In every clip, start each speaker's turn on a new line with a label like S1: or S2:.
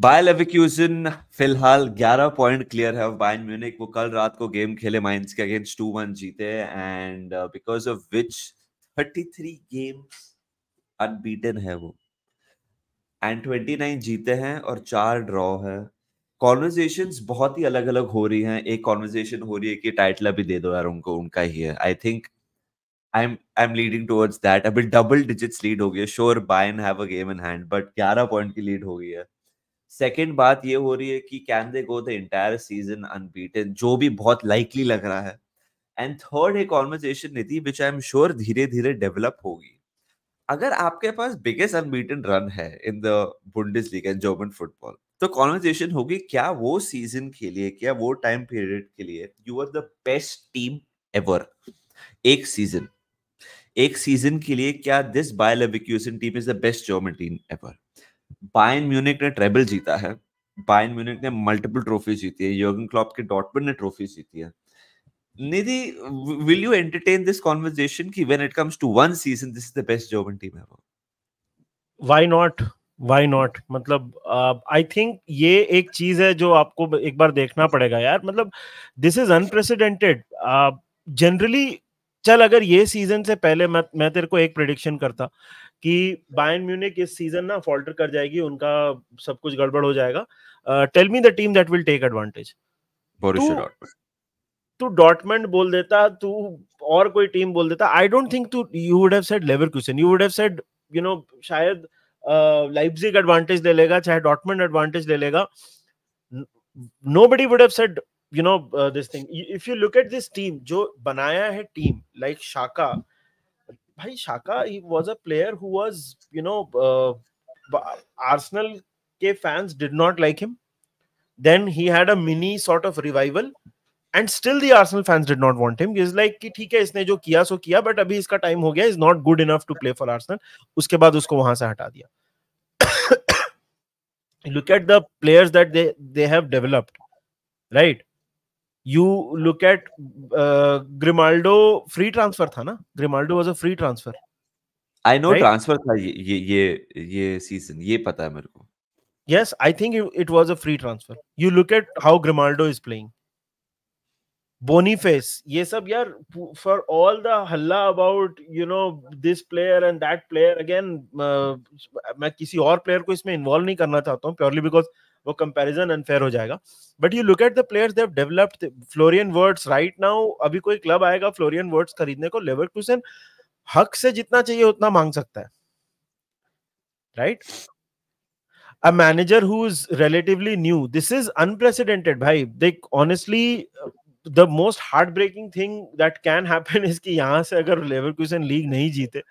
S1: Bye Leverkusen फिलहाल 11 point clear है Bayern Munich वो कल रात को गेम खेले माइंस के अगेंस्ट 2-1 जीते and because of which 33 games unbeaten है वो एंड 29 जीते हैं और चार ड्रॉ है कॉन्वर्जेशन बहुत ही अलग अलग हो रही हैं एक कॉन्वर्जेशन हो रही है कि टाइटल अभी दे दो यार उनको उनका ही है I think I am I am leading towards that अभी डबल डिजिट्स लीड हो गई है sure Bayer and have a game in hand but 11 point की लीड हो गई है सेकेंड बात ये हो रही है कि can they go the entire season unbeaten जो भी बहुत लाइकली लग रहा है एंड थर्ड एक कॉन्वर्जेशन नीति विच आई एम श्योर धीरे धीरे डेवलप होगी अगर आपके पास बिगेस्ट अनबीटन रन है in the Bundesliga and German football तो कॉन्वर्जेशन होगी क्या वो सीजन के लिए क्या वो टाइम पीरियड के लिए you are the best team ever एक सीजन एक सीजन के लिए क्या this Bayer team is the best German team ever Bayern Munich ने ट्रेबल जीता है बायन म्यूनिक ने मल्टीपल ट्रॉफी जीती है योगन क्लॉप के डॉटमंड ने ट्रॉफी जीती है Nidhi will you entertain this conversation की when it comes to one season this is the best German team ever
S2: why not why not मतलब आई uh, थिंक ये एक चीज है जो आपको एक बार देखना पड़ेगा यार मतलब दिस इज अनप्रेसिडेंटेड जनरली चल अगर ये सीजन से पहले मैं मैं तेरे को एक प्रिडिक्शन करता कि बायन म्यूनिक इस सीजन ना फॉल्टर कर जाएगी उनका सब कुछ गड़बड़ हो जाएगा tell me the team that will take advantage to Dortmund बोल देता तू और कोई टीम बोल देता I don't think to you would have said Leverkusen you would have said you know शायद लाइप्जिग एडवांटेज ले लेगा चाहे डॉटमेंट एडवांटेज ले लेगा nobody would have said you know uh, this thing if you look at this team jo banaya hai team like shaka bhai shaka he was a player who was you know uh, arsenal ke fans did not like him then he had a mini sort of revival and still the Arsenal fans did not want him is like कि ठीक है इसने जो किया सो किया but अभी इसका time हो गया is not good enough to play for Arsenal. उसके बाद उसको वहां से हटा दिया Look at the players that they they have developed, right? You look at Grimaldo free transfer था ना Grimaldo was a free transfer
S1: I know transfer था ये ये ये ये सीजन ये पता है मेरे को
S2: yes I think it was a free transfer you look at how Grimaldo is playing Boniface, ये सब यार for all the हल्ला about you know this player and that player again uh, मैं किसी और प्लेयर को इसमें इन्वॉल्व नहीं करना चाहता हूँ प्योरली बिकॉज वो कंपैरिजन अनफेयर हो जाएगा but you look at the players they have developed Florian Wirtz right now अभी कोई क्लब आएगा फ्लोरियन वर्ड्स खरीदने को लेवर हक से जितना चाहिए उतना मांग सकता है right a manager who is relatively new this is unprecedented भाई देख honestly the most heartbreaking thing that can happen is कि यहां से अगर लेवर क्यूसन लीग नहीं जीते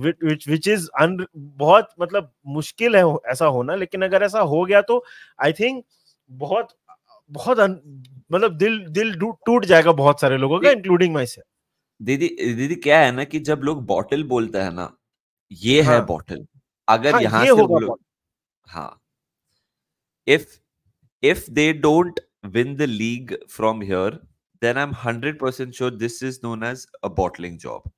S2: विच विच इज अन बहुत मतलब मुश्किल है ऐसा होना लेकिन अगर ऐसा हो गया तो आई थिंक बहुत बहुत मतलब दिल दिल टूट जाएगा बहुत सारे लोगों का इंक्लूडिंग माई सेल्फ दीदी दीदी
S1: क्या है ना कि जब लोग बॉटल बोलते हैं ना ये हाँ, है बॉटल अगर हाँ, यहाँ से हाँ if if they don't league from here then I am hundred percent sure this is known as a bottling job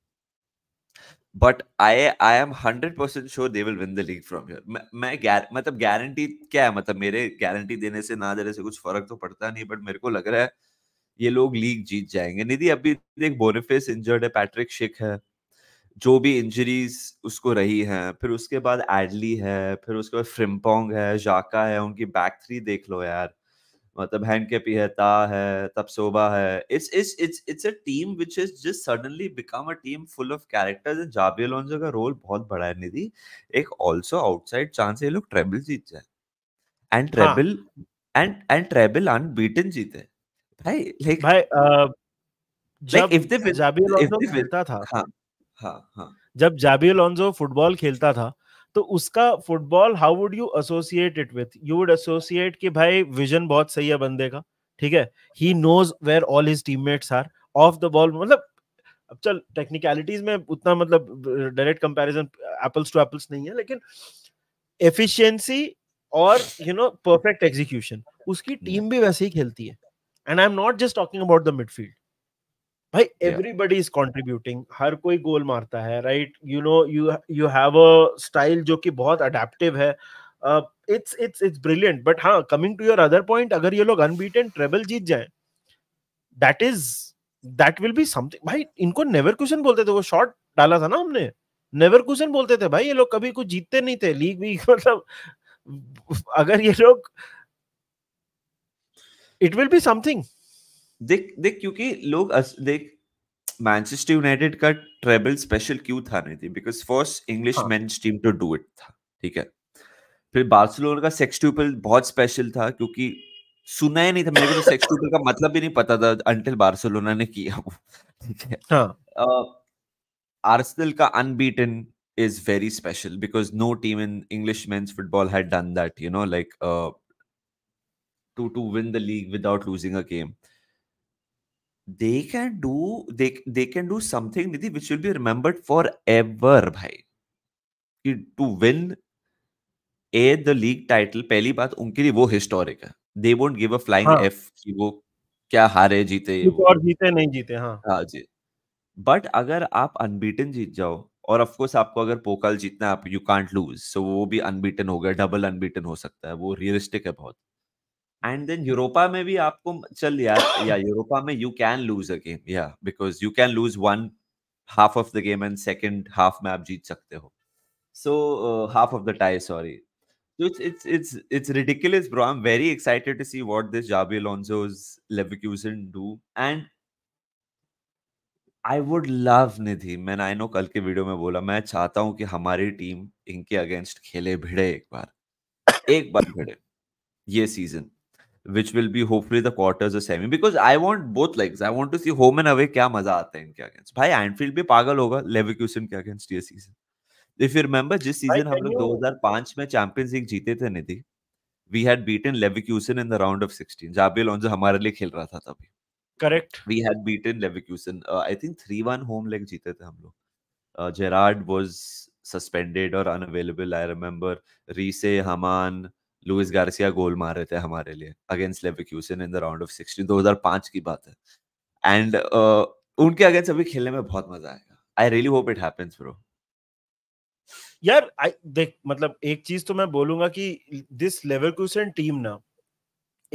S1: but I I am hundred percent sure they will win the league from here मैं मतलब guarantee क्या है मतलब मेरे guarantee देने से ना देने से कुछ फर्क तो पड़ता नहीं बट मेरे को लग रहा है ये लोग लीग जीत जाएंगे निधि अभी देख बोनिफेस इंजर्ड है पैट्रिक शिक है जो भी इंजरीज उसको रही है फिर उसके बाद एडली है फिर उसके बाद फ्रिमपोंग है जाका है उनकी बैक थ्री देख लो यार मतलब हैंड के पी है ता है तब सोबा है it's it's it's it's a team which is just suddenly become a team full of characters and Xabi Alonso का रोल बहुत बड़ा है निधि एक आल्सो आउटसाइड चांस है ये लोग ट्रेबल जीत जाए and treble and and treble unbeaten जीते
S2: भाई लाइक भाई like if they Xabi Alonso खेलता था हां हां हां जब जाबी अलोंसो फुटबॉल खेलता था तो उसका football how would you associate it with you would associate कि भाई विजन बहुत सही है बंदे का ठीक है ही knows where all his teammates are off the ball मतलब अब चल टेक्निकलिटीज में उतना मतलब direct comparison apples to apples नहीं है लेकिन एफिशिएंसी और यू नो परफेक्ट एग्जीक्यूशन उसकी टीम हम्म। भी वैसे ही खेलती है and I am not just talking about the midfield भाई एवरीबडी इज कंट्रीब्यूटिंग हर कोई गोल मारता है right you know you you have a style जो कि बहुत अडेप्टिव है it's it's it's brilliant but हाँ coming to your other point अगर ये लोग अनबीटेन ट्रेबल जीत जाए that is that will be something भाई इनको नेवर क्वेश्चन बोलते थे वो शॉट डाला था ना हमने नेवर क्वेश्चन बोलते थे भाई ये लोग कभी कुछ जीतते नहीं थे लीग वीग मतलब अगर ये लोग इट विल बी
S1: समथिंग देख देख क्योंकि लोग अस, देख मैनचेस्टर यूनाइटेड का ट्रेबल स्पेशल क्यों था नहीं थी because first English men's team to do it था ठीक है फिर बार्सिलोना का सेक्स ट्यूपल बहुत स्पेशल था क्योंकि सुना ही नहीं था मेरे को तो सेक्स ट्यूपल का मतलब भी नहीं पता था अंटिल बार्सिलोना ने किया वो ठीक है आर्सनल हाँ। का unbeaten is very special because no team in English men's football had done that, you know, like uh, to to win the league without losing a they can do they they can do something Nidhi, which will be remembered forever bhai कि to win a the league title पहली बात उनके लिए वो historic है they won't give a flying F कि वो क्या हारे जीते
S2: और जीते नहीं जीते हाँ
S1: हाँ जी बट अगर आप अनबीटन जीत जाओ और ऑफ कोर्स आपको अगर पोकल जीतना आप यू कांट लूज सो वो भी अनबीटन हो गया डबल अनबीटन हो सकता है वो रियलिस्टिक है बहुत एंड देन यूरोपा में भी आपको चल यार या यूरोपा में you can lose a game या because you can lose one half of the game and second half में आप जीत सकते हो so half of the tie sorry So it's it's it's it's ridiculous, bro. I'm very excited to see what this Javi Alonso's Leverkusen do. And I would love Nidhi मैंने I no कल के video में बोला मैं चाहता हूँ कि हमारी टीम इनके अगेंस्ट खेले भिड़े एक बार एक बार भिड़े ये season which will be hopefully the quarters or semi because I want both legs. I want to see home and away क्या मजा आता है इनके against. भाई Anfield भी पागल होगा Leverkusen के against ये season. If you remember जिस season हम लोग 2005 में Champions League जीते थे Nidhi, we had beaten Leverkusen in the round of 16. Xabi Alonso हमारे लिए खेल रहा था तभी. Correct. We had beaten Leverkusen. Uh, I think 3-1 home leg जीते थे हम लोग. Uh, Gerard was suspended or unavailable. I remember Riese, Haman. Luis Garcia goal मार रहे थे हमारे लिए against Leverkusen in the round of 16 2005 की बात है एंड uh, उनके अगेंस्ट अभी खेलने में बहुत मजा आएगा I really hope it happens bro
S2: यार आई देख मतलब एक चीज तो मैं बोलूंगा कि दिस लेवरक्यूजन टीम ना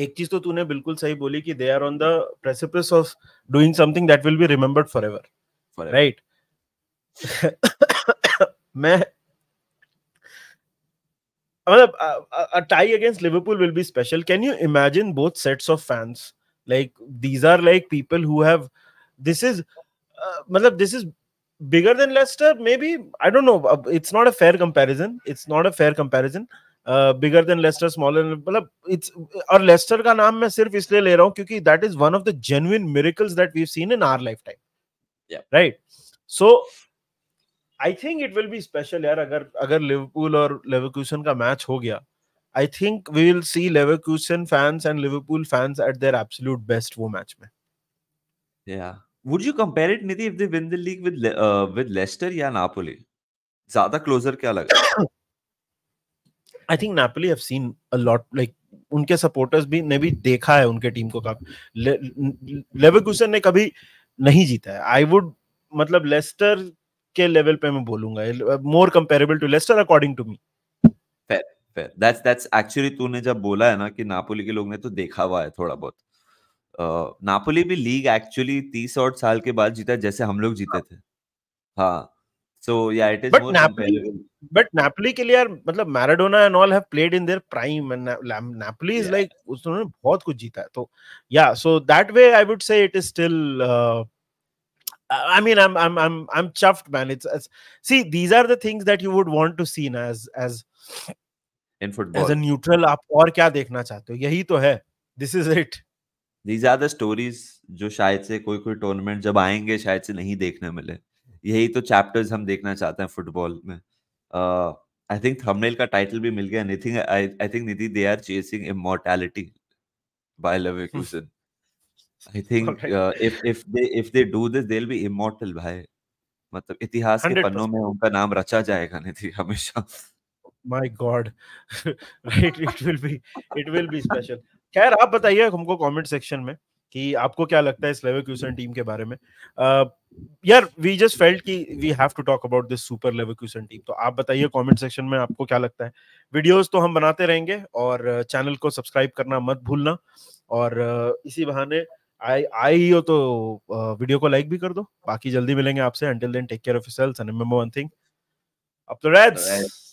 S2: एक चीज तो तूने बिल्कुल सही बोली कि they are on the precipice of doing something that will be remembered forever right मैं a, tie against Liverpool will be special. Can you imagine both sets of fans? Like these are like people who have. This is, uh, matlab, this is bigger than Leicester. Maybe I don't know. It's not a fair comparison. It's not a fair comparison. Uh, bigger than Leicester, smaller. Matlab, it's or Leicester ka I'm sirf isliye le raha that is one of the genuine miracles that we've seen in our lifetime. Yeah. Right. So I think it will be special यार अगर अगर Liverpool और Leverkusen का match हो गया I think we will see Leverkusen fans and Liverpool fans at their absolute best वो match में uh,
S1: या would you compare it Nidhi if they win the league with with Leicester या Napoli ज्यादा closer क्या लगा
S2: I think Napoli have seen a lot like उनके supporters भी ने भी देखा है उनके टीम को कब लेवरकुसन ने कभी नहीं जीता है आई वुड मतलब लेस्टर के लेवल पे मैं बोलूंगा more comparable to Leicester according to me
S1: fair fair that's that's actually तूने जब बोला है ना कि नापोली के लोग ने तो देखा हुआ है थोड़ा बहुत नापोली भी लीग एक्चुअली तीस और साल के बाद जीता जैसे हम लोग जीते थे हाँ So yeah, it is but more Napoli,
S2: But Napoli के लिए यार मतलब Maradona and all have played in their prime and Na- Napoli is yeah. like उन्होंने बहुत कुछ जीता है तो yeah so that way I would say it is still uh, I mean, I'm I'm I'm I'm chuffed, man. It's, it's see, these are the things that you would want to see na, as as in football as a neutral. up or kya dekhna chahte ho? यही to hai. This is it.
S1: These are the stories जो शायद से कोई कोई tournament जब आएंगे शायद से नहीं देखने मिले. यही तो चैप्टर्स हम देखना चाहते हैं फुटबॉल में. आई थिंक थंबनेल का टाइटल भी मिल गया. Anything I I think Nidhi they are chasing immortality by Leverkusen. I think right. uh, if if they if they do this they'll be immortal भाई मतलब इतिहास के पन्नों में उनका नाम रचा जाएगा नहीं थी हमेशा
S2: my god right it will be it will be special खैर आप बताइए हमको कमेंट सेक्शन में कि आपको क्या लगता है इस लेवरक्यूसन टीम के बारे में uh, यार वी जस्ट फेल्ट कि we have to talk about this super Leverkusen team तो आप बताइए कमेंट सेक्शन में आपको क्या लगता है वीडियोस तो हम बनाते रहेंगे और चैनल को सब्सक्राइब करना मत भूलना और इसी बहाने आई हो तो वीडियो को लाइक भी कर दो बाकी जल्दी मिलेंगे आपसे until then take care of yourselves and remember one thing up the Reds